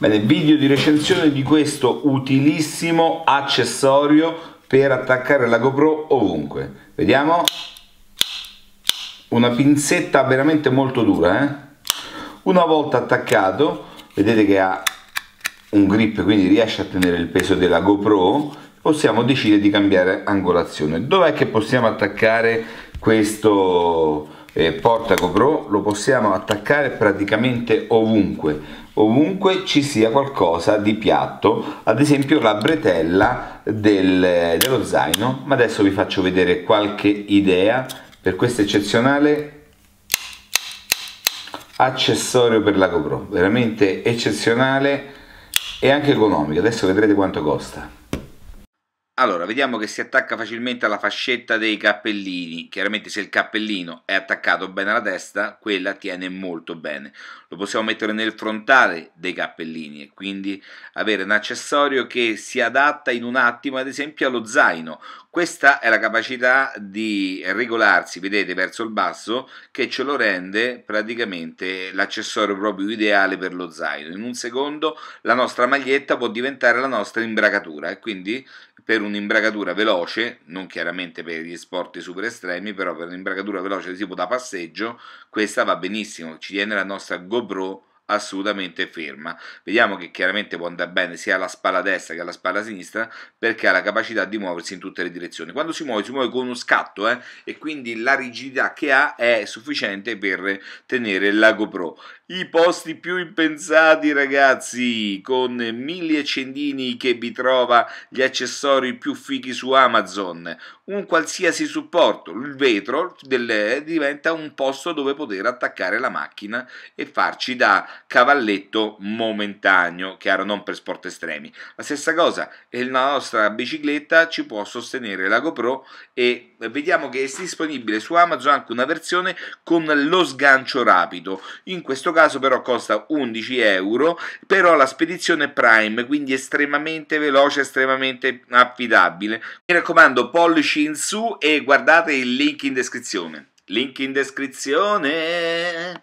Bene, video di recensione di questo utilissimo accessorio per attaccare la GoPro ovunque. Vediamo. Una pinzetta veramente molto dura, eh? Una volta attaccato, vedete che ha un grip, quindi riesce a tenere il peso della GoPro, possiamo decidere di cambiare angolazione. Dov'è che possiamo attaccare questo eh, porta GoPro lo possiamo attaccare praticamente ovunque, ovunque ci sia qualcosa di piatto, ad esempio la bretella del, dello zaino, ma adesso vi faccio vedere qualche idea per questo eccezionale accessorio per la GoPro, veramente eccezionale e anche economico, adesso vedrete quanto costa. Allora, vediamo che si attacca facilmente alla fascetta dei cappellini. Chiaramente se il cappellino è attaccato bene alla testa, quella tiene molto bene. Lo possiamo mettere nel frontale dei cappellini e quindi avere un accessorio che si adatta in un attimo, ad esempio, allo zaino. Questa è la capacità di regolarsi, vedete, verso il basso, che ce lo rende praticamente l'accessorio proprio ideale per lo zaino. In un secondo la nostra maglietta può diventare la nostra imbracatura e quindi per un un'imbragatura veloce, non chiaramente per gli sport super estremi, però per un'imbragatura veloce tipo da passeggio, questa va benissimo, ci tiene la nostra GoPro assolutamente ferma. Vediamo che chiaramente può andare bene sia alla spalla destra che alla spalla sinistra perché ha la capacità di muoversi in tutte le direzioni. Quando si muove si muove con uno scatto eh, e quindi la rigidità che ha è sufficiente per tenere la GoPro. I posti più impensati ragazzi con mille accendini che vi trova gli accessori più fighi su Amazon, un qualsiasi supporto, il vetro del, diventa un posto dove poter attaccare la macchina e farci da cavalletto momentaneo, chiaro, non per sport estremi. La stessa cosa, la nostra bicicletta ci può sostenere la GoPro e vediamo che è disponibile su Amazon anche una versione con lo sgancio rapido. In questo caso però costa 11 euro, però la spedizione Prime, quindi estremamente veloce, estremamente affidabile. Mi raccomando, pollici in su e guardate il link in descrizione. Link in descrizione.